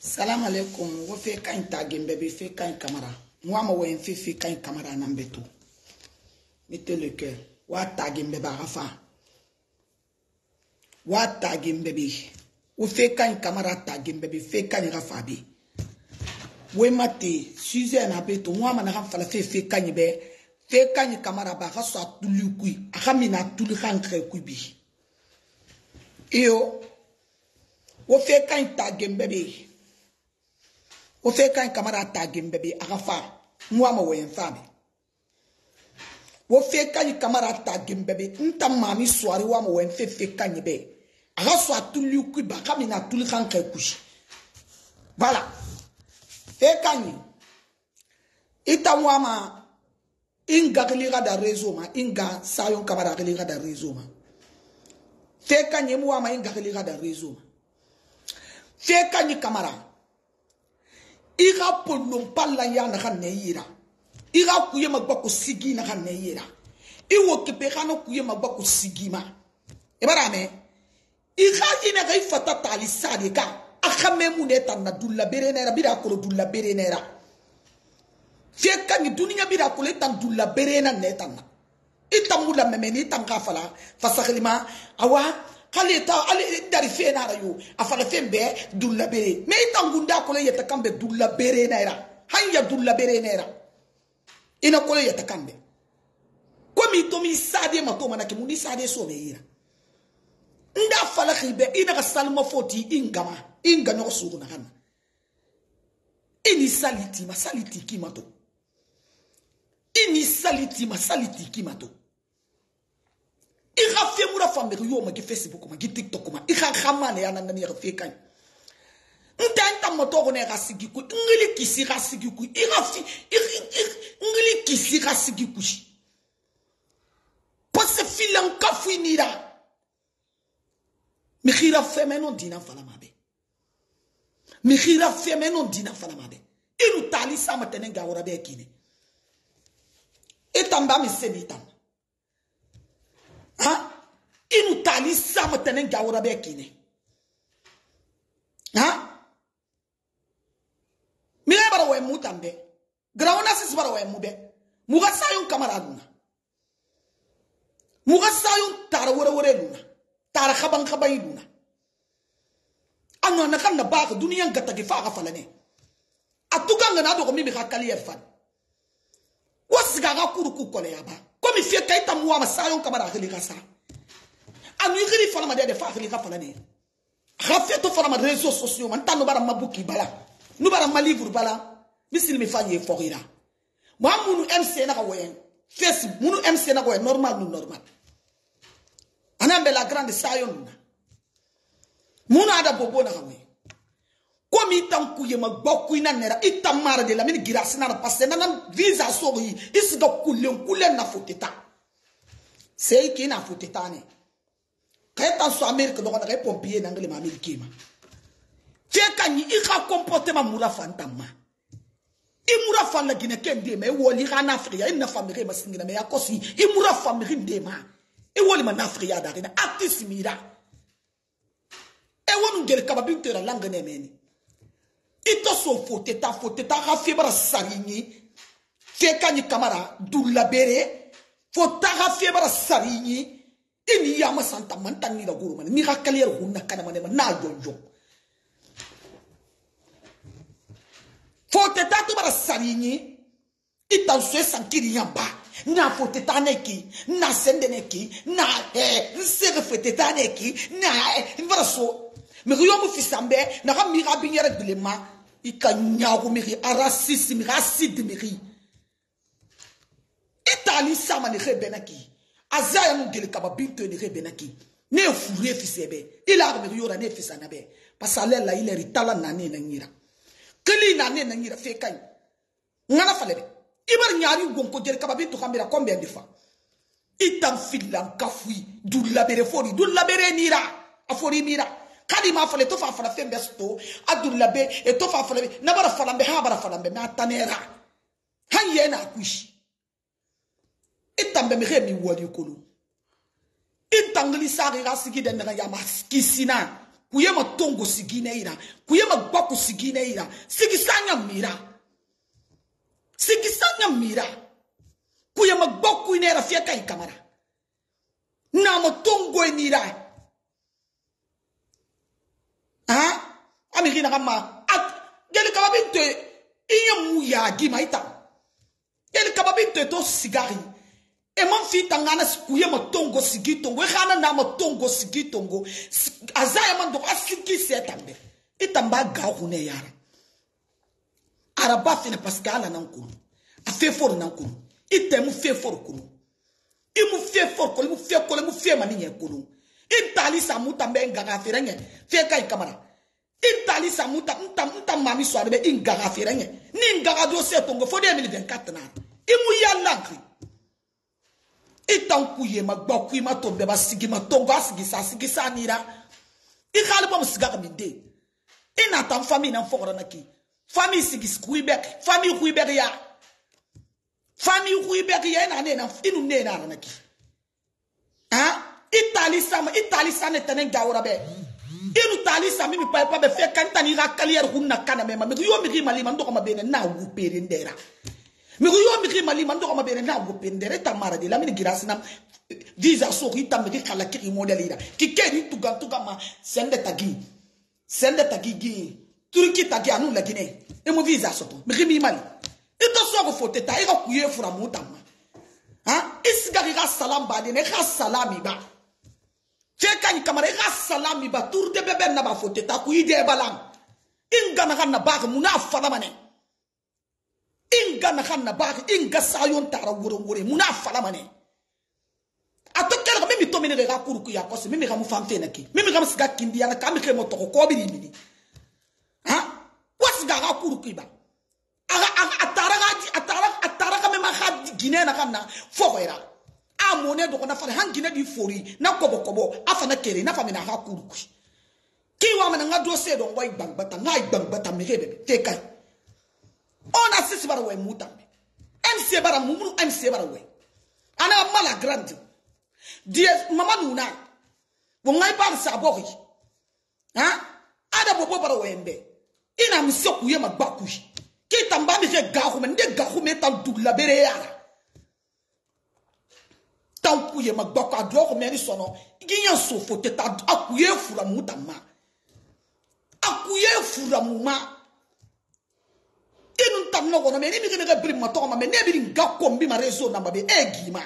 salamu alaikum wo fe kaɲi tagin bɛɛ be fe kaɲi kamara wa ma wayin fe fe kaɲi kamara nan bɛ to ni tɛ le kɛ wa tagin bɛɛ b'a fa wa tagin bɛɛ be wo fe kaɲi kamara tagin bɛɛ be fe kaɲi ka fa be wo ma te suzɛ na be to wa ma na ka fala fe fe kaɲi bɛɛ te ka nyi kamara ba ga so atuli kui a ga mina atuli ga nkge kui bi iyo wo fe ka nyi tagem bebe wo fe ka nyi kamara tagem bebe a ga fa nwa ma wo yen fa be o fe ka nyi kamara tagem bebe nta mami swari wa ma wo yen fe fe ka nyi be a ga so atuli kui ba ga mina atuli ga nkge kui voilà fe ka nyi ita nwa ma inga ga kili da rezo ma in ga sayon kaba da kili da rezo ma fe ka nyi muwa ma inga ga kili da rezo ma fe ka nyi kamara i ga polon palla ya na ga ne yira i kuye magba ko sigi na ga ne yira i wo kepe ga no kuye magba ko sigi ma e bara me i ji yi na ga ifata fata tali sadi ka a memu ne tan na dulla bere ne bira ko dulla bere ne fiyekangi duniɲa bira kola i tan dulla berena na i tan na i tangu lamɛmɛni i tan ka fala fasagelima awa hali ta hali dari fen ara yo a fala fen bɛɛ dulla bere ma i tangunda kola yɛta kan bɛ dulla bere na era han ya dulla bere na era ina kola yɛta kan bɛ komi tomi sade ma to mana ke mundi sade so bɛ yira nda fala ki bɛ ina ka salma foti i ngama i ngaɲɔgɔ suruna ka na i ni sali tima sali ti kima to i n'i sali t'i ma sali t'i k'i ma to i ka fɛn mura fan bɛɛ y'o ma k'i facebook ma k'i tiktok ma i ka hama ne y'a nangani yɛrɛ f'e ka ɲi n tɛ n ta mɔtɔ kɔnɔ yɛrɛ ka sigi ko n kili kisi ka sigi ko i ka fi n kili kisi ka sigi kusi parce que filan ka fo i ni la mi xira fɛmɛ n'o dina fana ma bɛ mi xira fɛmɛ n'o dina fana ma bɛ i nu taali sama tɛnɛ gawara bɛɛ kini. itamba misemi itamba ha inu tali samu tene gawura be kine ha mire bara we mutambe grawona sis bara we muga sayun kamara muga sayun tara wore wore duna tara khaban dunia duna anna nakanna ba duniyan gatagi fa gafalane atuganga na dogo mimi khakali erfan sigi a ka kuru k'u kɔlɛyaba komi fiye ka i ta muwa ma sa yon kama da hakili ka sa a nu ikiri fana ma dɛ fa hakili ka fana de a ka fiye to fana ma rezo sosiyo ma n ta nubara ma buki bala nubara ma livre bala misiri mi fa ye fɔkira maa minnu mc na ka wɔyɛ fesi minnu mc na ka wɔyɛ normal nu normal ani an bɛ la grande sa yon na minnu a da bobo na ka wɔyɛ komi i tan ku yema gbɔ kui na nɛra i ta maara de lamini girasi na na parce que nana visa sɔrɔ yi i siga kulen kulen na fo tɛ taa seyi k'i na fo tɛ taa ne ka e tan sɔ amerika dɔgɔ na ka e pɔnpiye na ngele ma amerika ma f'e ka ɲi i ka comportement mura fan tan ma i mura fan la gine kɛ n den ma e wɔli i ka na firiya i nafa miri ma singira mɛ ya kɔsi i mura fan miri n den ma e wɔli ma na firiya da de na a ti simira e wɔni gɛrɛ kaba bi tɛra langɛnɛ mɛni. i tɛ sɔn fote ta fote ta ka febara sariɲi fe ka ɲi kamara dulabere fo ta ka febara sariɲi i ni yama santa man tan ni la goro mana ni ka kaliyɛri kun na kanama ne ma n'a jɔnjɔn fote ta tebara sariɲi i tan so san kiriyan ba na fote ta ne ki na sende ne ki na eh, nsere fote ta ne ki na eh, n fara so mɛ ko yɔmu fisan bɛɛ naga mi ka binyɛrɛ gbilema i ka ɲago miri arasisi miri asidi miri i e tali sama ni ge bena ki aza ya nu gele kaba binto ni ge bena ki ne ye furu ye fisɛbɛ i la aga miri yora ne ye fisana bɛ parce que ale la i lɛri tala na ne na ɲira keli na ne na ɲira fe ka ɲi ŋana falɛ bɛ i bari ɲaari gonko jeli kaba binto ka mira combien de fois i tan filan ka fui du labere fori du labere nira a fori mira kadi ma fɔla i to fa fɔla fɛn bɛɛ to a durula bɛ i e to fa fɔla n'a bara fɔla bɛ ha bara fɔla bɛ mɛ a tanɛra han yɛ n'a kusi i e tan bɛ mɛ mi wɔli kolo i e tangili sari ka sigi dɛ naga k'u ye ma tongo sigine ira kuyema gwaku sigine ira sigisanya mira sigisanya mira k'u ye ma ne kuyema gwaku inera kamara n'a ma tongo enira ha amiri na kama at geli kaba bi to iye mu ya gi ma ita geli kaba bi to to sigari e man fi tangana kuye ma tongo sigi tongo e khana na ma tongo sigi tongo azaya man do asigi se tambe itamba ga khune yara araba fene parce que ala nan kunu a fe foro nan kunu ite mu fe foro kunu i mu fe foro kolo mu fe kolo mu fe mani nye kunu intali samuta mbe ngaga firenye feka ikamana intali samuta nta nta mami sware be ngaga firenye ni ngaga do se tongo fo 2024 na imu ya lankri itan kuye magba kuye ma to be ba sigi ma tongo asigi sa sigi sa nira i khali bom siga mi de ina tam fami na fora na ki fami sigi kuibek fami kuibek ya fami kuibek ya na ne na inu ne na na ki ah italisama italisane tenen gawra be iru talisa mimi pa pa be fe kanta ni rakalier hunna kana me mi yo mi mali man ndoko mabene na wu perendera mi yo mi mali man ndoko mabene na wu perendera ta mara de la mini girasina diza sori ta mi kala ki modelira ki ke ni tuga tuga ma sende tagi sende tagi gi turki tagi anu la gine e mo visa soto mi mi mali ito so ko fote ta e ko kuye fura mutama ha isgari ga salam ba de ne ga salami ba ke kaɲi kamara i ka salami ba turute bɛ bɛ naba fote ta ku i de balam in gana ka na baaki mun n'a falamane in gana ka na baaki in ga sayon tara worowore mun n'a falamane a to kɛlɛ ka min mi to mine de ka kuruku ya kɔsi min mi ka mu fan fene ke min mi ka mu siga kindi yana ka mi ke mo tɔgɔ kɔ bi ni mini ha wa siga ka kuruku ba a taara ka a taara a taara ka min ma ka ginɛ na ka na fɔ kɔyira amu ne dɔgɔ nafa hangi ne di fori na kɔbɔ kɔbɔ afa na kere nafa mina ha kuru kui kiwa mina nga do se dɔn wai gbangbata nga i gbangbata mi hebe te kai ona sisi bara wai mu mc bara mu mc bara wai ana mala grandi die mama nuna wo ngai bar sa bori ha ada bobo bara wai mbe ina mse kuye magba kui kitamba mi gahu me gahu me dulabere yara taw ku yema gbɔkɔ aduɔ xɔmɛ ni sɔnɔ yiyan sofo teta akuye furamu dama akuye furamu ma inu ta nɔ kɔnɔ mɛ ni mi kɛ ne ka biri ma tɔgɔ ma mɛ ne bi nga kɔ n bi ma rezo na ma bɛ e gi ma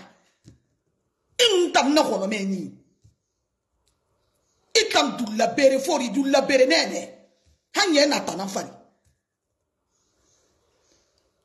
inu ta nɔ kɔnɔ mɛ ni i kan du labere fori du labere nɛɛnɛ hanyɛ na tana fari.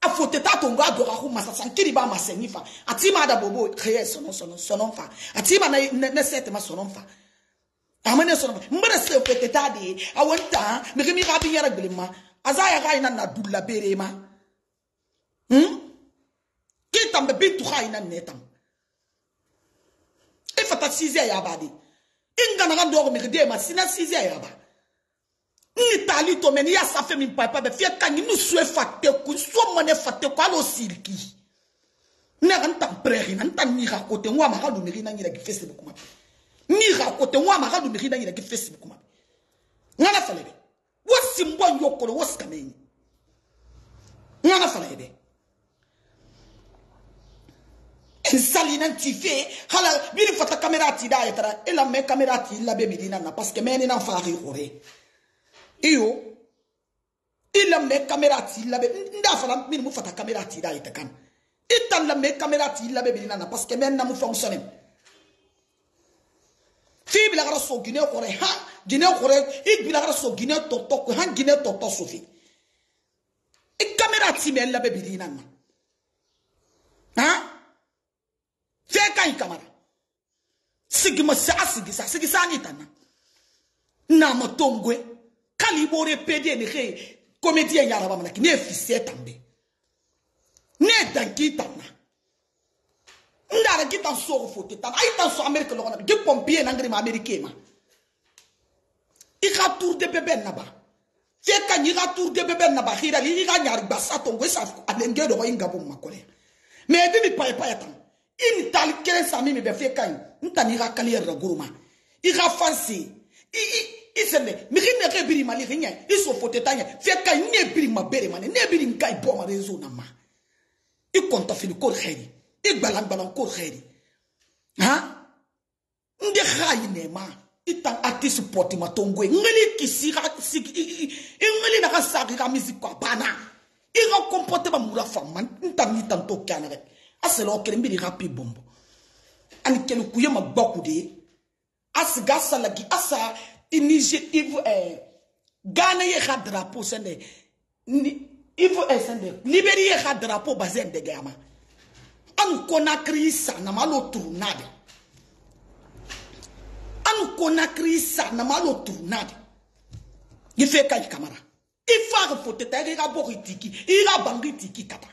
afoteta tongo adora ho masasa nkiri ba masani fa atima ada bobo keye sono sono sono fa atima na ne set ma sono fa amane sono fa mbere se ofeteta de awonta me kemi ka bi yara gbelema azaya ga ina na dulla bere ma hm kitam be bitu ha ina netam ifata e sizia ya badi inga na ga ndogo me kede ma sina sizia ya badi ni tali to mɛ n'i y'a sanfɛ min papa bɛ fiyɛ ka ɲi ni so ye fa tɛ kun so mɔnɛ fa tɛ kun hali o siriki ne ka n ta pɛrɛgina n ta ni ka ko tɛ n ko a ma ka don mɛri na n yɛrɛ k'i fɛsɛ bɛ kuma ni ka ko tɛ n ko a ma ka don mɛri na n yɛrɛ k'i fɛsɛ bɛ kuma n kana falen dɛ wo si n bɔ n y'o kɔrɔ wo si ka mɛ n ye n kana falen dɛ nsalina nti fe hala biri fata kamera ti da yetara ela me kamera ti labe midina na parce que me ni na fa ri ore iyo i lamɛ kamera t'i labɛn n da fana minnu fata kamera t'i da ita kan i ta lamɛ kamera t'i labɛn bi na parce que mɛ namu fɛnw sɔnni f'i bila ka so gine kɔrɔ ha gine kɔrɔ i bila ka so gine tɔtɔ ha gine tɔtɔ sofi i kamera t'i mɛ labɛn bi na ha fɛn ka ɲi kamara sigima sa sigisa sigisa ni tana n'a ma to n gɛn. kalibore pede ne ge komedi ya mana ne fise tambe ne danki tamna ndara kita so fo te tam ay tan so amerika lo na ge pompier na ngri ma amerika ma ika tour de bebe na ba te ka ni e ka tour de bebe na ba khira li e ka nyar gbasa to ngwe sa adenge do inga bo makole me de mi paye paye tam in e tal kere sami mi be fe kan nta ni ka kalier ro guruma i ka fansi i isende mikinne ke biri mali rinya iso fote tanya fe ka ne biri ma bere mane ne biri nka ibo ma rezo na ma i konta fini ko kheri i gbala gbala ko kheri ha ndi khayi ne ma itang artist support ma tongwe ngeli kisi ka sigi ngeli na ka sagi ka music kwa bana i ka comporter ba mura fama ntang ni tanto kana re aselo kere mbiri rapi bombo ani kelu kuye ma gbokude asiga salagi asa initiative eh, ghana ye ga drapeau sende ivo eh, sende liberi ye ga drapeau ba sende gama an konakiri sa na malo tournade an konakiri sa na malo tournade ye fe kayi kamara ifar foteta ike ka bɔkɔ itiki ike ka bange itiki kata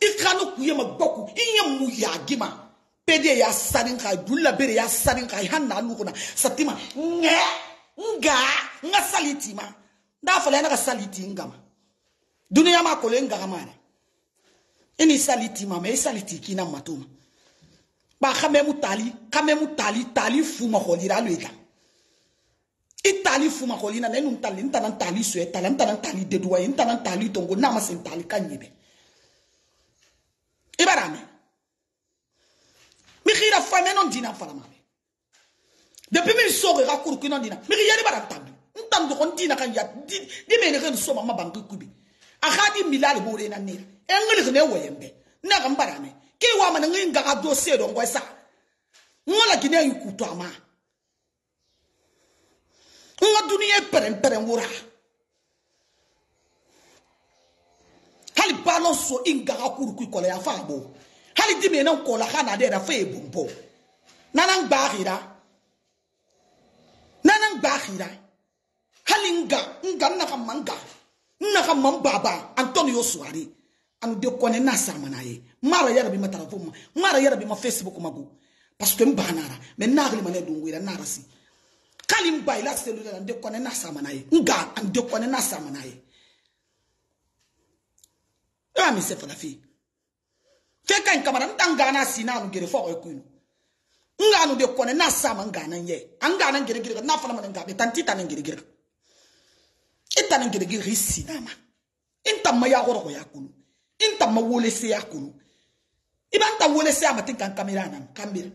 ika no kuye ma gbɔku iye mu yagi ma. bede ya sarin ka dulla bede ya sarin ka e hanna alu kuna satima nge nga nga saliti ma da fala na ka saliti ngama duniya ma ko le nga ma ne ini saliti ma me saliti kina matuma ba kame mutali kame mutali tali fuma ko lira lu ika itali e fuma ko lina ne num tali ntana tali so etala ntana tali deduwa ntana tali tongo na ma sen tali kanyebe ibarame e fame no ndina mfalamabe depuis mi sorera kuru kino ndina miki yali bara tabi ntandoko ndina kan ya dimeneke nsoma mabangi kubi akadi milali borena nera engeleke ne weyembe naka mbarame ke wamana ngi ngaka dossier do ngwesa ngola kine yukutu ama nga duniya pɛrɛn pɛrɛn wura hali baara so i ngaka kuru kui kɔlɔ yafa a b'o hali dimi na nkola ha na de da fe bumbo nana ngbaghira nana ngbaghira hali nga nga na ka manga na ka mambaba antonio suari an de kone na sama na ye mara yara bi matara fuma mara yara bi ma facebook magu parce que mbanara mais na agli mané dunguira na rasi kali mba ila selula an de kone na sama na ye nga an de kone na sama na ye e, Ah, mais c'est pas la fille. Kekan Kamara mana nta nga na si na ngere anu fo ekunu nga nu de kone na sama nga na nye anga na ngere ngere na fana mana nga be tanti tan ngere ngere itan ngere ngere si na ma inta ma ya goro ya kunu inta ma wole se ya kunu iba nta wole se ama ya tin kan kamera na kamera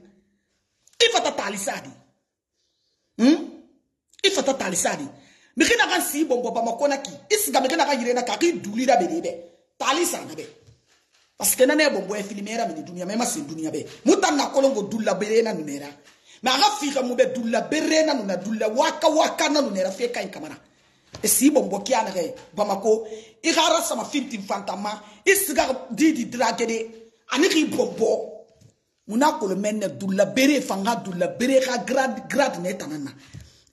ifata talisadi hm ifata talisadi mikina kan si bongo ba makona ki isiga kina kan yire na ka ki dulira be be talisa na be parce que nane bongo efilimera mini dunia mema sin dunia be mutanna kolongo dulla berena nunera ma aga fika mube dulla berena nuna dulla waka waka na nunera fe kain kamana esi bongo kiana ge bamako igara sama finti fantama isiga e didi dragede ani ki bongo muna kolo menne dulla bere fanga dulla bere ka grad grad ne tanana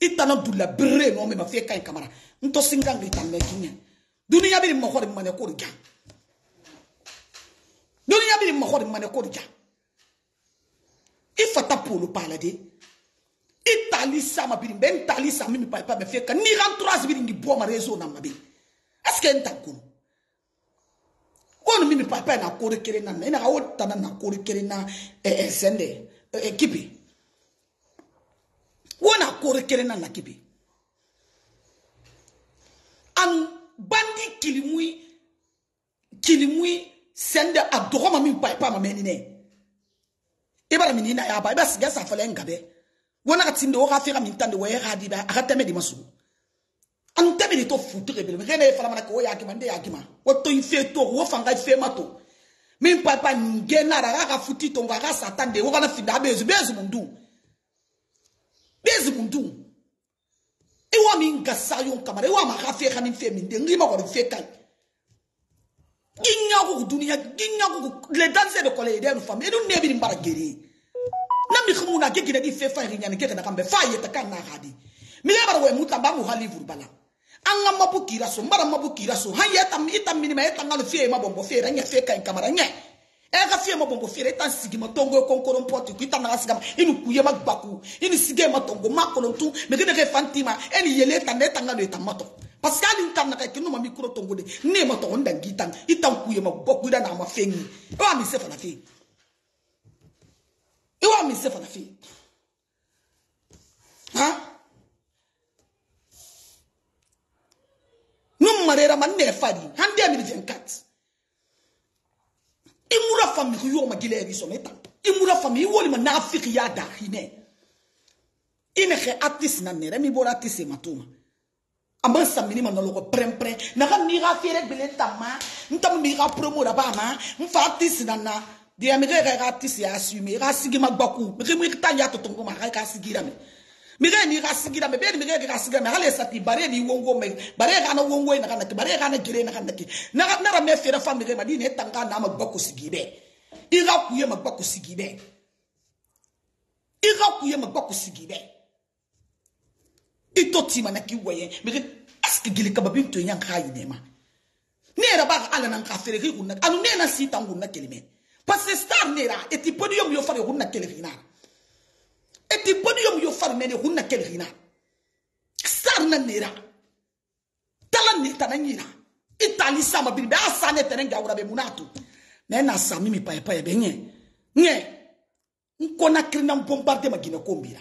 itana e dulla bere no mema fe kain kamana nto singa ngi tanne kinya dunia bi mo khore mane ko riga doniya bini mahodi mane kodja i fata polo pala de i tali sama bini be n tali sa mimi papa be feka ni rentourage bini ngi boma réseau nama be est ce que n ta kunu konu mimi papa na kori kelen na ina ka wota na na kori kelen na eh, eh, sende eh, kibi wona kori kelen na na kibi anu bandi kilimui kilimui sende a dɔgɔma min pa pa ma mɛni nɛ i b'a min na y'a ba i b'a sigi sa fɔlɔ nga bɛ wona ka tinde o ka fɛ min tande wɔye ka di ba a ka tɛmɛ de ma sugu an tɛmɛ de to futu ke bele ne fala mana ko ya ki mande ya ki ma o to i fɛ to o fanga i fɛ ma to min pa pa nge na ra ka futi to nga ka satan de o kana finda bezu bezu mundu bezu mundu i wa min ga sa yon kamara i wa ma ka fɛ ka min fɛ min de ngi ma ko fɛ kai ginyakuku duniya ginyakuku le danse be kole ede fam edu nebiri mbara gere na mi khumu na gegere di fefa ri nyane gegere kambe fa yeta kan na hadi mi le bara we muta ba mu halivur bala anga mabukira so mbara mabukira so ha yeta mi ita mini ma yeta ngalo fie mabombo fie ranya fie kan kamara nye ega fie mabombo fie eta sigima tongo konkoro mpoti kuita na sigama inu kuye magbaku inu sigema tongo makolo ntu megede ke fantima eni yele eta neta ngalo eta mato parce que hali ntan naka ke noma mikro tongo de ne ma togo ndangi itan itan kuye ma boku ida na ma fengi e wa mi se fana fe e wa mi se fana fe ha no marera ma ne fadi hande mi jen kat e mura fami ko yo ma gile bi so meta e mura fami woli ma nafiki ya da hine ine ke artist na nere mi bora artist e matuma amansamini manɔlɔgɔ pɛrɛnpɛrɛn naga miga feere gbelen tama n tamu miga promo da baa ma n fa tisi na na deɛ mege ka ka tisi ya asume ka sigi ma gbaku mege mi ta ya totongo ma ka sigi da me mege ni ka sigi da me bɛ ni mege ka sigi da me hali sati bare ni wongo me bare ka na wongo ina e ka na bare ka na gere na ka na ke naga nara me feere fa mege ma di ne tanga na ma gbaku sigi bɛ i ka kuye ma gbaku sigi bɛ i ka kuye ma gbaku sigi bɛ i to tima na k'i wɔyɛ mɛ ɛsike gele kaba bi to yan k'a yinɛ ma ne yɛrɛ b'a ka ala na k'a feere k'i kunna ani ne na si tan kunna kelimɛ parce que star ne ra et ti podium yo fare kunna kelimina et ti podium yo fare ne kunna kelimina star na ne ra tala ne tana nyira itali sama bi ba sa ne tene gawra be munato na na sami mi pa pa be nye nye nkona krina mbombardema gine kombira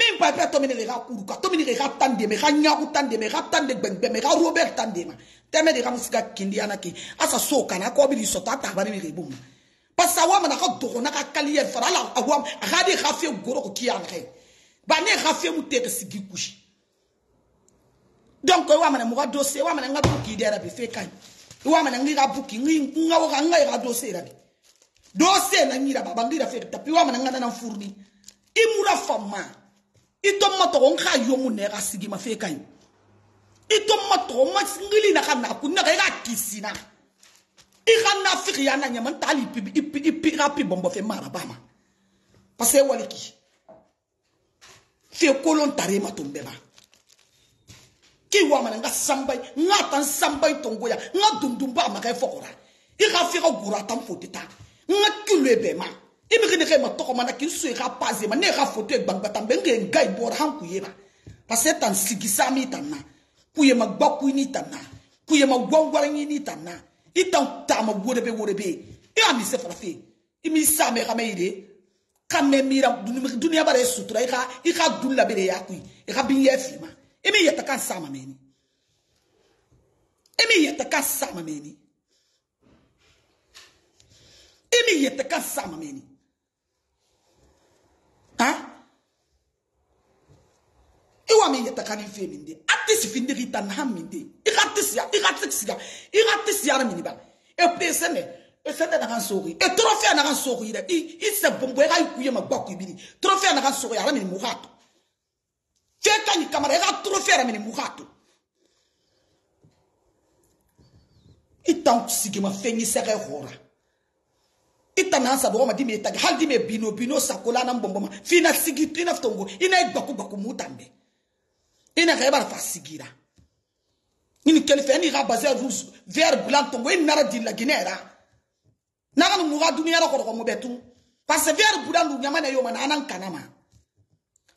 min pa fɛ tɔmini de ka kuru ka tɔmini de ka tan dɛmɛ ka ɲaku tan dɛmɛ ka tan de gbɛngbɛmɛ ka robert tan dɛmɛ tɛmɛ de ka musika kindiyana ke asa so kana kɔ bi di sɔtɔ a tabari de b'u ma parce que awa mana ka dɔgɔna ka kaliyɛ fara ala awa a ka de ka fɛn goro ko k'i y'a nɛgɛ ba ne ka fɛn mu tɛ ka sigi kusi donc awa mana mɔgɔ dɔ se awa mana n ka du k'i dɛrɛ bi f'e ka ɲi awa mana n ka bu k'i n ka n ka n ka dɔ se yɛrɛ bi dɔ se la n yira baba n yira fɛ tapi awa mana n ka nana furu ni i mura faamu ma. i to ma tɔgɔ n k'a yɔngu nɛ e ka sigi ma f'e ka ɲi i to ma tɔgɔ ma ngili na ka na kun na ka e i ka kisi na i ka na fiki ya na ɲama n t'ali ipi ipi ipi ka pi bɔnbɔ fɛ maraba ma parce que e wali k'i fɛ kolon tare ma tun bɛɛ ba. ke wa mana nga samba nga tan samba tongo ya nga dundumba maka e fokora e ga fika gura tan foteta nga kilwe be ma imikini ge ma tɔgɔ mana k'i so i ka pase ma ne ye ka foto ye gbagbata mɛ n ke n ga i bɔra han kun ye ma parce que tan sigi mi tan na kun ye ma gba kun ni tan na kun ye ma gwangwara ni ni tan na i tan taama worebe worebe i y'a mi se farafin i m'i sa mɛ ka mɛ yire ka mɛ miira duniya b'a la e sutura i ka i ka dun labɛn de y'a kun i ka bin yɛ fili ma i m'i yɛtɛ ka sa ma mɛ ni i m'i yɛtɛ ka sa ma mɛ ni i m'i yɛtɛ ka sa ma mɛ ni. Huh? iwa mingeta kani fe minde atisi finde na minde igatisi ya igatisi ya igatisi ya minde ba e pese ne e sende na kan sori e trofe na kan sori ida i i se bombo e ga ikuye ma e ibiri trofe na kan sori ara minde muhato fe kani e ga trofe ara minde se itanku sigema fenyi itana ansa dɔgɔma di mi etaga hali di mi bino bino sakola na mbɔnbɔma fina sigi ina ftongo e ina igbaku gbaku mu tanbɛ ina ka ibara fa sigira ini kelife ini ka base rouge vert blanc tongo ini nara di la guinée ra naga nu muga duniya ra kɔrɔkɔ mu bɛ tun parce que vert blanc du ɲama na yoma na anan kana ma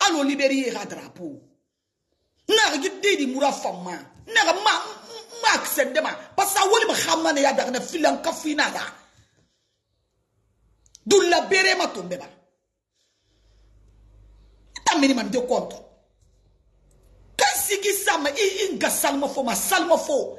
alo liberi ye ka drapeau naga gi dedi mura famma naga ma ma kisɛndɛma parce que a wali ma hamma ne ya dagana filan ka fina ra dulla berema tumbe bana tamini mande konto kan sigi sama i inga salma fo ma salma fo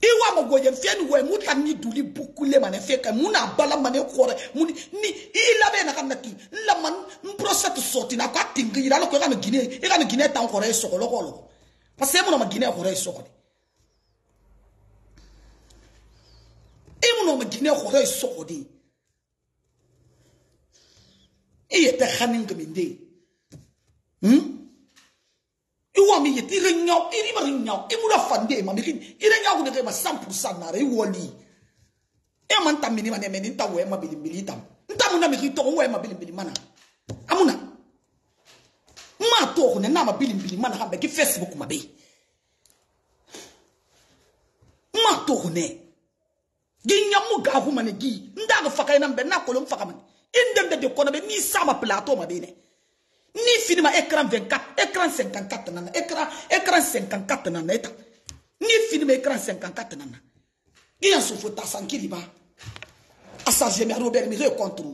iwa magoyen feni we muta ni duli bukule mane feka muna bala mane kore muni ni ila be na kana ki la man mproset sorti na ka tingi ila ko kana gine e kana gine e tan kore e so ko lokolo parce que muna ma gine kore so ko e muna ma gine kore so ko di eyetehanengemende hmm? iwami e yete ire nyau iriba re nyau e imura e fande ema mekini ire nyau kuneke ema 100% nare iwoli ema nta mini mane meni nta wema bilimbili itam nta muna meki toko wema bilimbili mana amuna ma toko ne nama bilimbili mana kambe ki facebook mabe ma toko ne gi nyamu ga humane gi ndaga fakai nambe na kolom fakamane indemne de kono ni sama plateau ma bene ni finima écran 24 écran 54 nana écran écran 54 nana eta ni finima écran 54 nana iya sofo tasankiliba asagemi arobert mire contre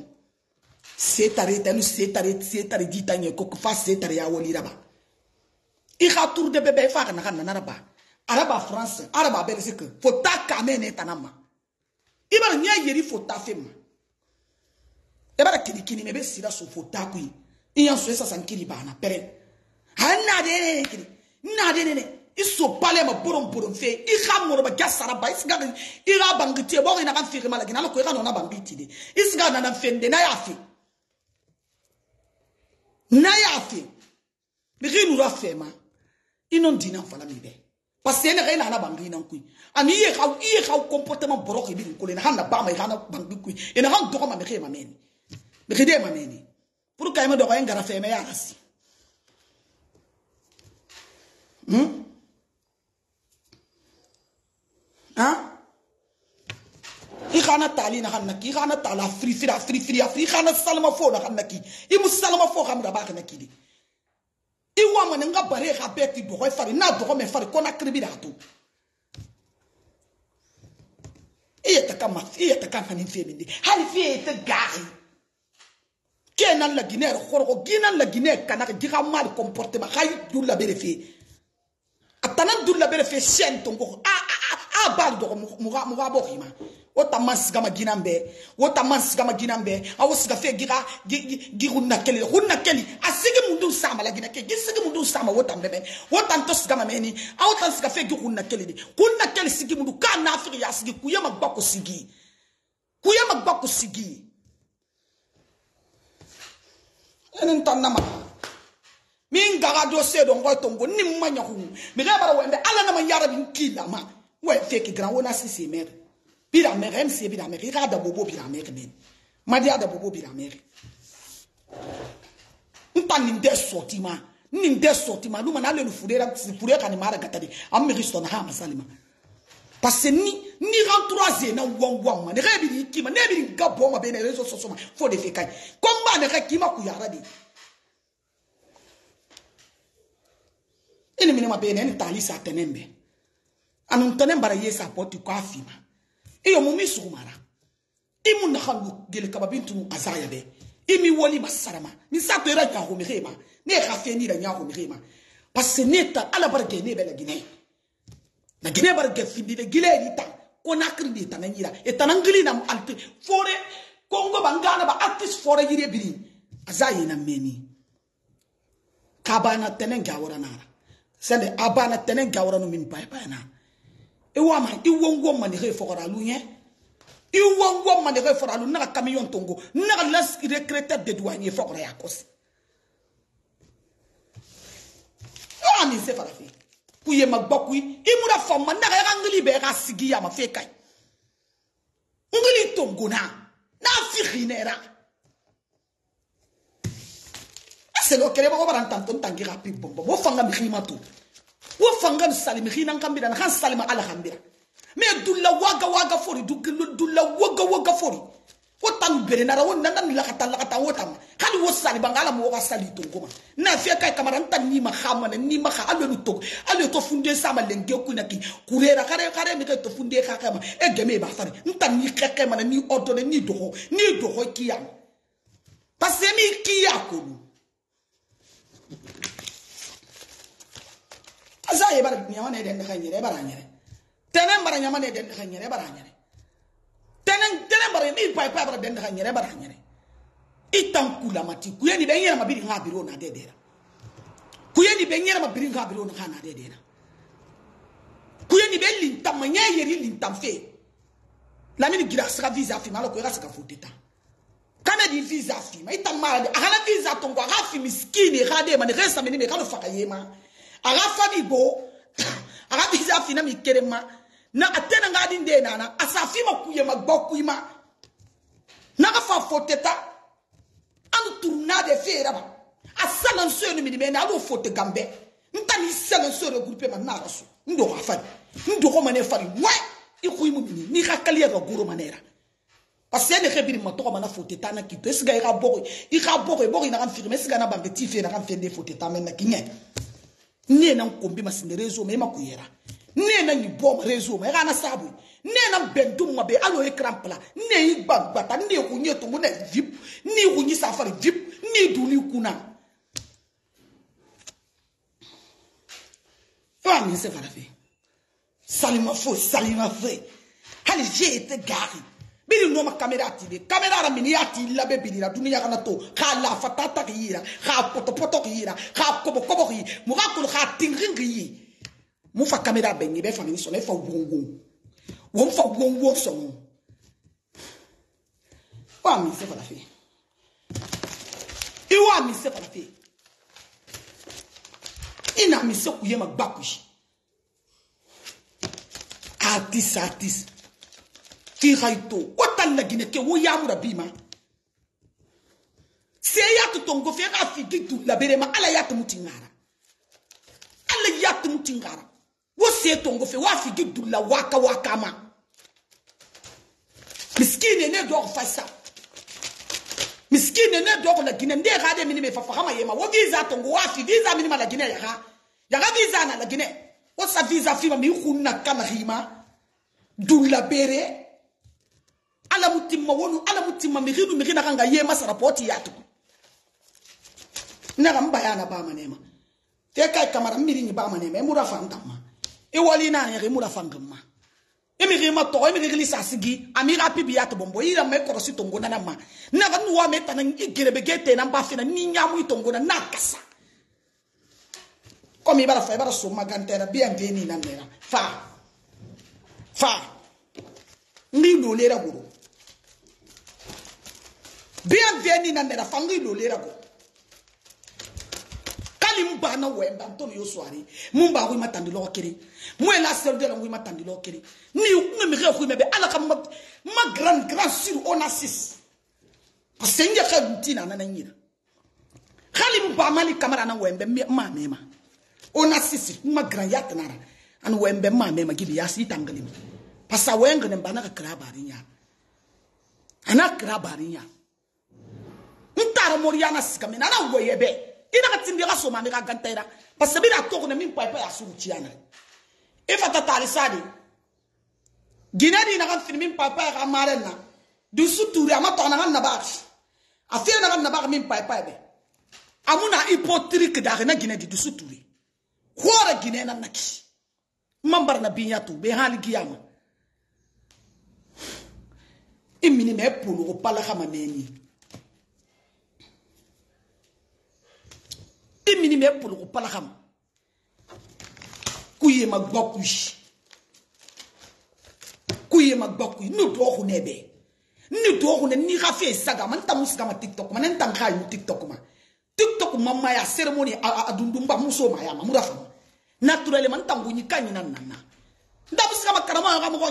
setare tanu setare setare ditanye koko fa setare ya woliraba i ka tour de bébé fa kana kana naraba araba france araba belgique fo ta kamene tanama ibara nya yeri fo ta fema ebara kirikiri mebe sira sofo takui iyan so esa san kiri bana pere hanna de ne ne kiri na de ne ne iso pale ma borom borom fe i kha moro ba gasara ba isiga i ra bangite bo ina kan firi mala gina ko i ka nona bambiti de isiga na na fende na ya fi na ya fi bi gilu ra fe ma inon dina fala mi be parce que ne ga ina na e bambi na kui ani ye ka ye ka comportement borok bi ko le na na ba ma ina e bambi kui ina e han to ma me ke ma meni bekede maneni pour ka ime dogoye ngara feme ya rasi hmm? ha i kana tali na kana ki i kana tala firi firi firi firi firi i kana salma fo na kana ki i mu salma fo kana ba kana ki di i wa mane nga bare ga be ti dogoye fari na dogo me fari kona kribi da to i yata kama i yata kama ni femi ndi hali fi yata gari kena la guinée re xoroko gina la guinée kana diga mal comportement hay du la bere fe atana du la bere fe sen tongo a ah, a ah, a ah, bal do mo ga mo ga bo xima o taman siga ma ginan bɛɛ o taman siga ma ginan bɛɛ aw siga fɛ giga gihunna keli hunna keli a sigi mun dun sa ma la gina keli gi sigi mun dun sa ma o tan bɛɛ o tan to siga ma mɛ ni aw tan siga fɛ gihunna keli de hunna keli sigi mun dun k'a n'a fɛ y'a sigi k'u ye ma gba ko sigi k'u ye ma gba ko sigi enin tonna ma min gaga do se do ngoy tongo nim ma nyaku mi ga bara wende ala na ma yara bin kila ma we fake grand wona si se mer la mer em bi la mer ga da bobo bira mer men ma dia da bobo bira mer nta nin de sorti ma nin de sorti ma luma na le fure ra fure ka ni mara gatade am mi risto na ha masalima parce ni n'irentourage na wangwang ma nɛgɛ bɛ n'i k'i ma ne bɛ nin ka bɔn ma bɛ na rezo sɔsɔ ma fo de fɛ ka ɲi ko n b'a nɛgɛ k'i ma kuyara de e ni minɛ ma bɛ na e ni taali sa tɛnɛ bɛ a ni tɛnɛ bara ye sa pɔti k'a fi ma e yɛ mun mi sɔgɔmara i mun nafa lu gele kababi tunu a sa yɛrɛ i mi wali ma sarama ni sa to yɛrɛ ɲa homege ma ne yɛ ka fɛn ni yɛrɛ ɲa homege ma parce que ne ta ala bara gɛ ne bɛ la ginɛ la ginɛ bara gɛ findi de gilɛ yɛrɛ ta konakiri de tanga yira e tanga ngili na alti fore kongo bangana ba artist fore yire biri azaye na meni kabana tenen gawara nara sende abana tenen gawara no min bai e bai na e wa ma i wongo ma ne fokora lu nye i wongo ma ne fokora lu na camion tongo na las recruteur de douanier fokora ya kosi ani se farafi kuyema gbakui imura fama ndaga yaga ngili be yaga sigi yama fe kai ngili tongona na firinera aselo kere ba bara ntanto ntangi rapi bombo wo fanga mihima tu wo fanga salimi hina ngambira na salima ala ngambira me dulla waga waga fori dukilo dulla waga waga fori wo tan bere nara wo nan nan lakata lakata wo tam kali wo sali bangala mo wa sali to ngoma na fe kai kamara nta ni ma khama ni ma kha alu to alu to funde sama lenge na ki kurera kare kare ni to funde kha ma e geme ba sari ntan ni keke mana ni odo ni doho ni doho ya parce mi ya ko lu asa e ba ni ma ne den kha nyere e bara nyere tenen bara nyama ne den kha nyere e bara nyere tenen tenen ba ni pa pa ba den kha nyere bara nyere itankulamati kuyeni be nyera mabiri nga biro na dedera kuyeni be nyera mabiri nga biro na na dedera kuyeni be lintam nya yeri lintam fe lamini gira saka visa fi malo ko saka futeta kame di visa fi ma itam mara de akala visa tongo aga fi miskini rade mane resa meni me kalo faka yema aga fabi bo aga visa fi na mikerema na atena ngadi ndenana asafi makuyema gbokuima naka fa foteta alu turunade feeraba asala nsoyenu minimene alu fote gambe ntani sala nsoyenu groupe ma nara so ndogo afari ndogo mane fari we ikuimu mini ni ka kaliya ka goro manera parce que ne ke biri matɔgɔ mana fote tana kito esiga i ka bɔgɔ i ka bɔgɔ i bɔgɔ i na ka firime esiga na banke ti fe na ka fɛn de fote tana na kiɲɛ ne na nkombi masinde rezo ma i ma ko yɛra ne na ni bɔ rezo ma i kana sabu nena bendu mabe alo e krampla ne igbagbata ne kunye tungu ne jip ne kunye safari jip ne duli kuna Pas mais c'est pas Salima fou, salima fou. Hali j'ai été garé. bili noma kamera atile kamera ara mini atila be bili la dunia kana to kha la fatata kiyira kha poto poto kiyira kha kobo kobo kiyira mu kha kul tingring kiyira mu fa kamera bengi be fa mini sone fa wungu wɔn fa wɔn wɔ sɔn wɔ a mi sɛ falafe iwɔ a mi sɛ falafe ina mi sɛ kuyɛ ma gba kusi artiste artiste kihaito kota lagineke wo yamura bima se yatu tongo fe ka figi tu laberema ala yatu mutingara ala yatu mutingara wo se tongo fe wa figi dula waka waka ma miskine ne dɔgɔ fa sa miskine ne dɔgɔ la ginɛ nde ka de mini me fa fagama yema wo visa tongo wa fi visa mini ma la ginɛ yaga yaga visa na la ginɛ wo sa visa fi ma mi kunna kama hima dula bere ala mutima wonu ala mutima mi hinu mi hina kanga yema sarapoti yatu na gamba yana ba manema te kai kamara miri ni ba manema e mura fa ndama i e wali na yɛrɛ e mu la fangama i e mi ma tɔgɔ i mi kiri sa sigi a mi ka pibi ya tɛ bɔnbɔ i yɛrɛ ma i kɔrɔsi tɔngo na ma ne ka nuwa mɛ tana i gerebe ge tɛ na n ba fina ni ɲamu i tɔngo na n'a kasa komi i b'a fɔ i b'a so magan tɛra bi yan fɛ ni na nɛra fa fa n'i lolera woro bi yan fɛ ni na nɛra fa n'i lolera woro kali n banna wɛn bantɔ ni y'o suwari mun b'a ko i ma tan ni lɔgɔ kelen. Moi, là, c'est de l'envoi, de l'okiri. Ni ou me rire, mais à la ma grande, grand sur on assiste. Parce que c'est une guerre routine en ananina. Khali mou pas mali kamara na wembe, ma mema. On assiste, ma grand yat nara. En ouembe, ma mema, gibi ya, pas tangalim. Parce que wenge ne mbana krabarinya. Ana krabarinya. Ntara moriana ya sikamina, ana weyebe. Ina katindi rasoma, nika gantaira. Parce que bina toko ne min ya suruchiana. ifata talisadi gine di nagan filmin papa ya gamaren na dusu turi ama to nagan nabak afia nagan nabak min papa be amuna ipotrik da na gine di dusu turi kwara gine na naki eh mambar na biya tu be hali giyama imini me pulu ko pala kama meni imini me pulu ko pala kama kuye magbokwi kuye magbokwi ni do ho nebe ni do ho ne ni rafe fe saga man ta musika ma tiktok man ta ngai tiktok ma tiktok mama ya ceremony adundumba muso ma ya mamura fa naturally man ta ngunyi kanyi nan nan na ndabu saga makarama ga mo go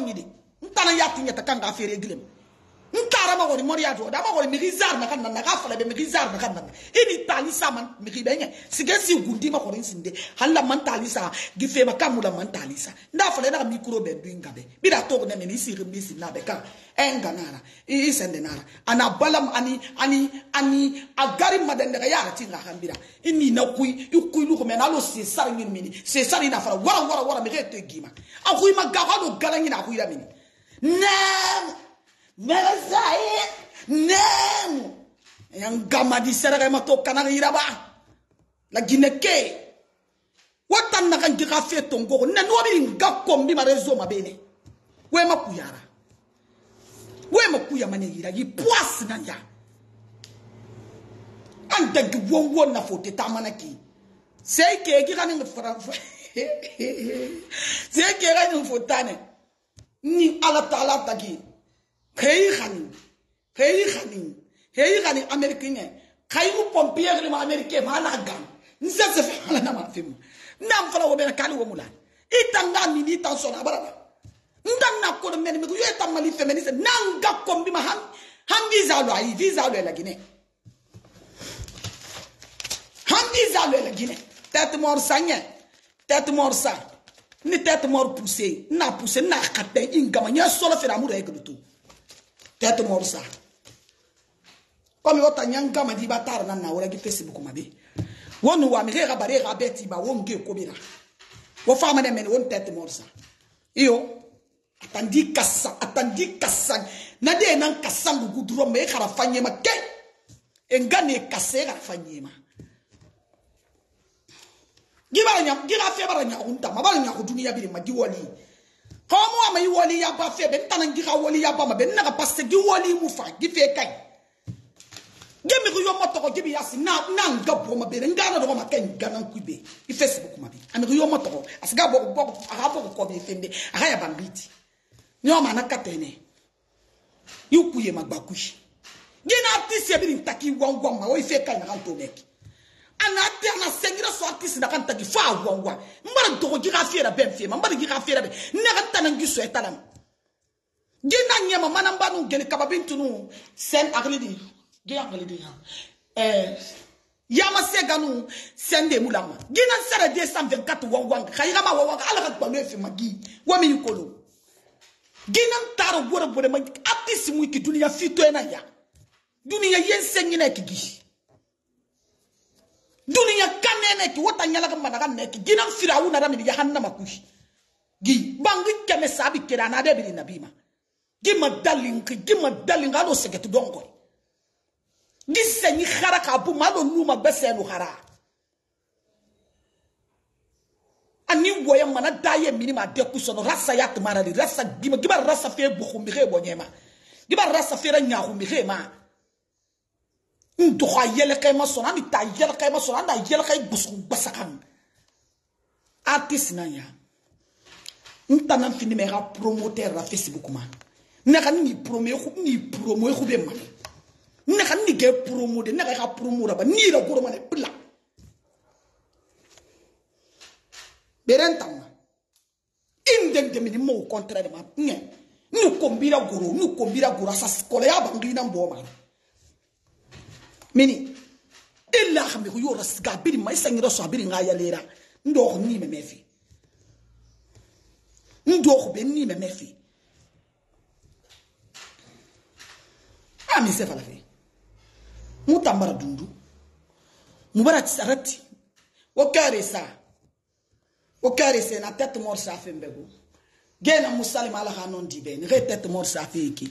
ntana ya tinya ta kanga fere glem ntara magori mori adu da magori miri zar na kanna na ka fala be miri zar na kanna ini tali sa man miri benye sige si gundi magori sinde halla man tali sa gife ma kamula man tali sa nda fala na mikro be binga be bira to ne me si rimbi si na be ka enga nara i sende nara ana balam ani ani ani agari madende ga yara tinga hambira ini na kui i kui lu ko men alo si sar ngin mini si sar ina fara wara wara wara me ke te gima akui magaga do galangina akui da mini ne merezaye nemu yangamadi serexema to kanaxa yiraba la guine ke watan naxa ngixa fe tongoxo nen wobiri nga kombi ma rezo ma bene wema kuyara wema kuyamane yira yi poise nanya an dangi wonwo na fo te tamana ki sei ke gi xane fara sei ke xane fo tane ni ala taala tagi khei khani khei khani khei khani amerikine khairu pompier le ma amerike ma se fala na ma fimu nam fala wo kali wo mulan itanga ni ni tan sona bara ndang na ko men me ko yeta mali feministe nanga kombi ma ham ham visa lo ai visa lo la gine ham visa lo la gine tete mor sanye tete mor sa ni tete mor pousser na pousser na katen ingama nya solo fera mu re ko tout tɛɛtɩ mɔɔrɔ saa kɔmi o ta ɲanga i ba taara na na wɛrɛ gi facebook ma bi wo nu wa mi ke ka bari ka bɛɛ ba wo ko bi wo faama ne mɛni wo ni tɛɛtɩ iyo atandi kasa atandi kasa na de na kasa ngugu me kara fanyema ke engane kase kara fanyema gibara nya gira fe bara nya unta mabara nya kudunia bire madiwali homo ama i wali ya ba fe ben tanan gi ga wali ya ba ma ben naga parce gi wali mu fa gi fe kai gi mi ko yo moto ko gi bi yasi na na nga bo ma ben nga na do ma ken ga nan ku be i facebook ma bi ami ko yo moto ko asga bo bo aga bo ko be fembe aga ya bambiti nyoma na katene yukuye magbakushi gi na tisi bi ntaki wangwa ma o ife kai na kan to meki anate anasengira so artiste na kantaki fa awangwa mbara dogo gi ka fiera ben fiema mbara gi ka fiera be ne ka tana ngi so etala gi na nyema mana mbanu gene kaba bintunu sen aglidi gi aglidi ha eh yama seganu sen de mulama gi na sara de 124 wangwanga ka yiga ma wangwanga ala ka gbalo efe magi wa mi kolo gi na taro bora bora magi artiste mu ki dunia fito ena ya dunia yense ngina kigi duniya kanene ki wota nyala ka managa neki gina firawu na dami jahanna makushi gi bangi keme sabi kera na debi na bima gi madalin ki gi madalin ga lo segetu dongo gi senyi khara ka bu malo numa besenu khara ani woyam mana daye minima de sono rasa yatmara rasa gima gima rasa fe bu khumbi ge bonyema gima rasa fe ra nya khumbi ge ma Untuk ayel kay masona ni ani ta yɛlɛkɛ da sɔn ani a yɛlɛkɛ gbɔsɔn nanya. a tɛ ya fini mera ka la facebook man ne kan ni promo ni promo ko be man ne kan ni ge promo de ne kay ka promo ra ba ni yɛrɛ kɔrɔ man pla beren bɛrɛ ta ma i nden dɛmɛ ni de ma n'u kombira guru, goro n'u kombira guru b'i la goro sa kɔlɔya b'an kilinan bɔ mini illa khambe ko yora siga biri mai sangira so biri nga yalera ndo ko ni me mefi ndo ko be ni me mefi ami ah, se fala fe mutambara dundu mubarat sarati wakare sa wakare se na tete mor sa fe mbego gena musalima ala hanon dibe ne tete mor sa fe ki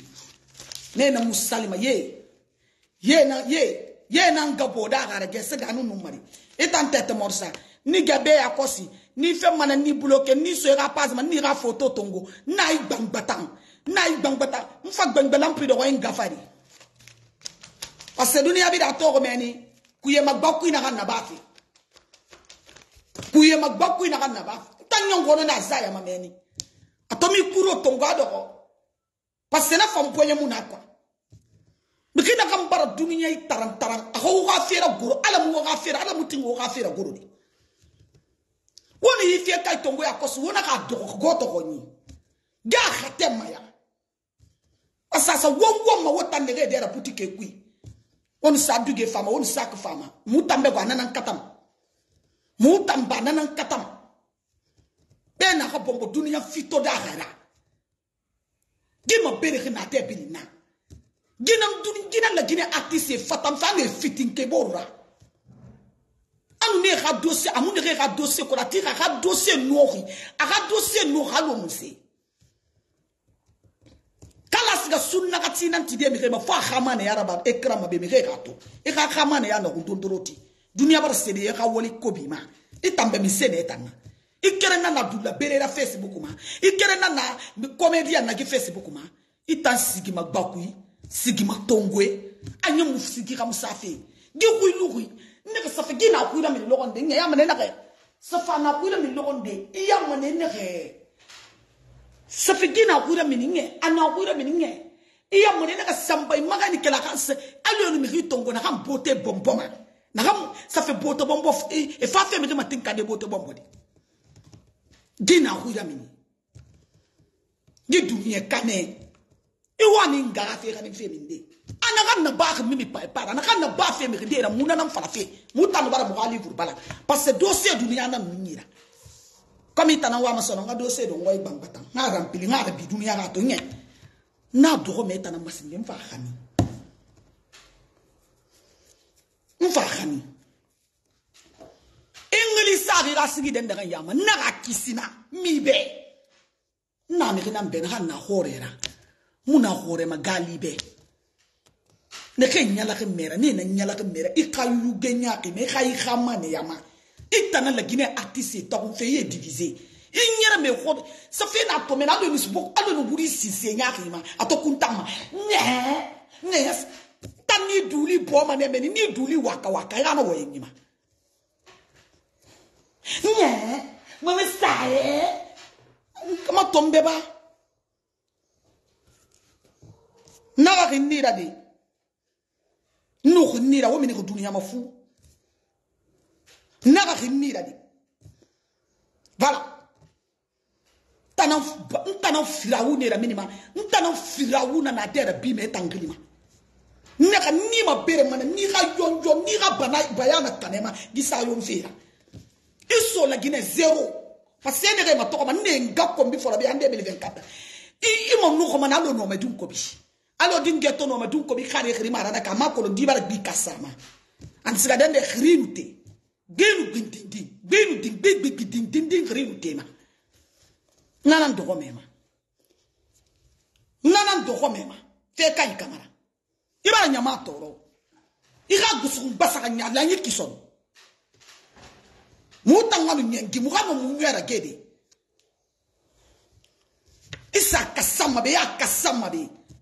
ne na musalima ye ye na ye ye nan gabo da ge ganu numari itan tete morsa ni gabe ya ni fe ni bloke ni so ra ni ra photo tongo na igbangbatam na igbangbatam mfa gbangbalam pri do yin gafari parce dunia bi da to meni kuye magbakui na kan nabafi kuye magbakui na kan nabafi tanyo ngono na zaya mameni atomi kuro tongo adoko parce na fampoye bikina kam bara duniya yi taran taran a ko waga fera goro ala mu wa fira ala mu tingi wa fira goro de woni yi fiye kai tongo ya kosu wona ka dogo go togo ni ga hate maya sa won wong ma wota ne ge dera puti ke kui woni sa ge fama woni sa ka fama mu tambe go nanan katam mu tamba nanan katam be na ka bongo duniya fito da gara di bere na te bilina jinɛ lajinɛ artiste fatamfɛ an de ye fitinkebora anu ne ka dossier amu ne ka dossier kɔrɔ a ti ka ka dossier nɔɔri a ka dossier nɔɔri hali o muso kala siga sunna ka tina ntide mi kema fa khama ne yaraba ekra mabe mi ka to e ka khama ne yana kundondoroti dunia bar sede e ka woli kobi ma e tambe mi sene etanga e kere na na dula bere la facebook ma e kere na na comédien na ki facebook ma e tan sigi ma gbakui sigima tongwe anye mufsigira musafi ngikuyilukuyi nege safi gi nakwila mini logonde nge yamane nege safa nakwila mini logonde iyamane e nege safi gi nakwila mini nge anakwila mini nge iyamane e nege samba imagani kela kanse aliyonu migi tongo na kam bote bomboma na kam safi bote bombo e, e fafe mede matinka de bote bombo de gi nakwila mini gi dumiye kane iwani ngafe fe minde, anakan anaka na ba kami mi pai para anaka na ba femi nde ra muna nam fala fe muta no bara muhali burbala parce dossier dunia na nunyira kami tana wa masono nga dossier do ngoi bangbata nga rampili nga rabi dunia na to nye na do me tana masinde mfa khani mfa khani ri ra sigi den yama na ka kisina mi be na mi kina ben na horera muna horema galibe ne ke nyalake mera ne na nyalake mera i e ka yuge nyake ne ka i e ne yama i e tana la guinée artiste taxu fe ye divisé i ɲɛrɛ mɛ xɔ sa fe na tɔmɛ na alo ni subo alo ni wuri sise nyake ma a to kun tama ɲɛ ɲɛ ta ni duli bɔ ma ne mɛ ni duli waka waka i kana wɔ ye ɲima ɲɛ mɛ mɛ sa kama tɔn ba nawakinira de nukinira womine kudunia mafu nakakinira de vala ntana firawunera minima ntana firawuna nadera bima etangilima naka nima bere mana nika yonjo nika bana bayana tanema gisa yonfera isola gine zero parce que nega ma e tokoma nenga kombi fola bi ande 2024 e i mo nuko mana lo no medun kobi alo din geto no madun ko bi khare khiri marana ka ma ko bi kasama an siga dande khrimte genu gintin din genu din big big din din din khrimte ma nanan dogo mema nanan dogo mema te kai kamara ibara nyama toro iga basa ka nyala ya nyi kison mutangwa nyengi mugamo munywera gede isa kasama be ya kasama be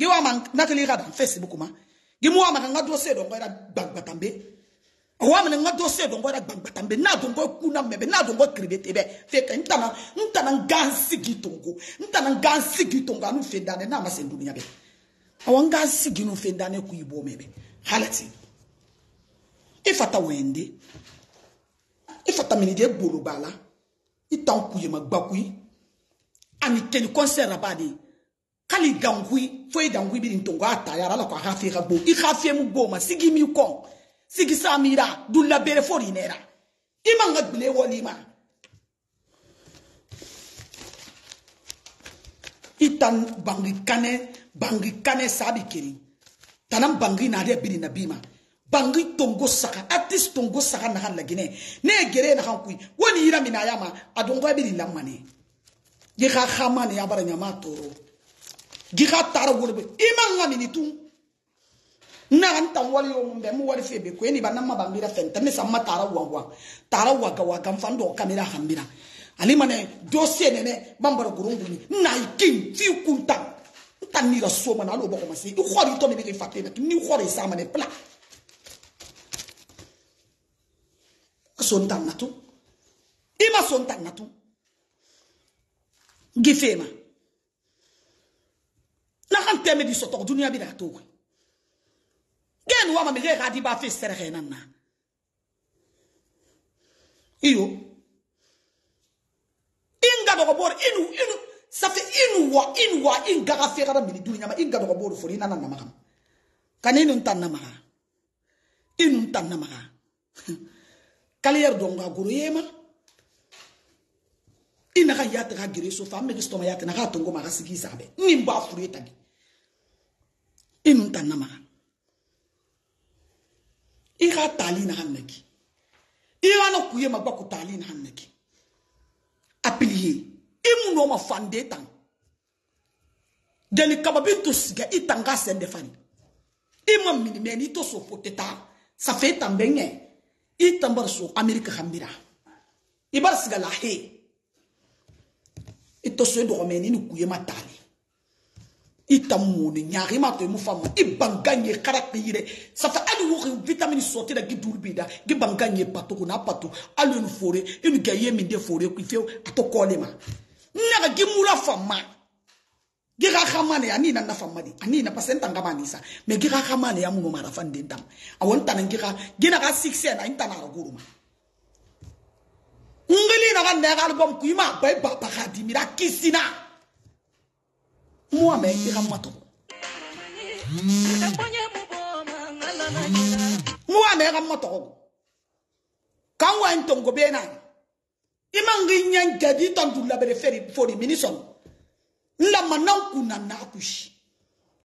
gi wama natelika dan facebook ma gi mu wama nga dossier dongo ira gbagba tambe wamina nga dossier dongo ira gbagba tambe na dongo kuna mebe na dongo kribe tebe feke ntana ntana ngansi gi tongo ntana ngansi gi tongo anu fendane na ma sendu nyabe awa ngansi gi nu fendane ku ibo mebe halati ifata wende ifata minide bolo bala itan kuyema gbakui ani teni concert abade kali dankui fo i dankui bini tongo a tayara ala ko a ka fie ka gbo i ka fie mu gbo ma sigi mi kɔn sigi sa mi ra dulla bere fo ri nɛra i man ka gbile wɔli ma i tan bangi kanɛ bangi kanɛ saa bi kiri tana bangi naadɛ bini na bi ma bangi tongo saka artiste tongo saka naga laginɛ ne ye gere naga kui wo ni yira mina a ya ma a dongo ya bini lamane ye ka xamane ya bara ɲama toro giga tara wolbe ima ngami ni tun na kan tan wali yo mbe mu wali febe ko ni banamma bambira fenta me samma tara wangwa tara waga waga mfando kamera hambira ali mane dossier nene bambara gurungu ni na ikin fi kunta tan ni raso mana lo boko masi i khori to me be fatte na ni khori sa mane pla son tan natu ima son tan natu gifema nakanteme di sotoko duniɲa bena towe genu wama mege ka di ba fe sereke nan na iyo inga dogo bore inu inu safe inu wa inu wa inga ka fe kada mini duniɲama inga dogo bore fori inana namakam kani inu ntan namaka inu ntan namaka kaliyɛri dɔnga goro yema i naga yataga gere sofa an mege sitɔma yatana ka tongo ma ka sigi i sagabɛ nin b'a furu ye tagi i nu ta namaga i ga taali naganna ki i gana kuye magba ku taali naganna ki apiliye i mu nooma fande tan jeli kababin to siga i tan ga sende fani i ma minimɛni i to so pote ta safe tan bɛ ŋɛ i tan bar so amerika ka mira i bar siga lahe i to so e dɔgɔmɛni ni kuye ma taali itamuni nyari mato imufamu ibanganye karakire safa ali wuri vitamine sorti da gidurbida gibanganye pato kuna pato alu en fore en gaye min de fore ku feu ato kolema nyaga gimura fama gira khamane ani na na famadi ani na pasenta ngamani sa me gira khamane ya muno mara fande ndam awon tanan gira gina ga 6 na intana roguruma ngeli na ga ndega album kuima bai ba ba kadimira kisina muame iramato muame iramato kanwa ntongo bena imangi nyen jadi tondu labere feri fori minison la manan kunana akushi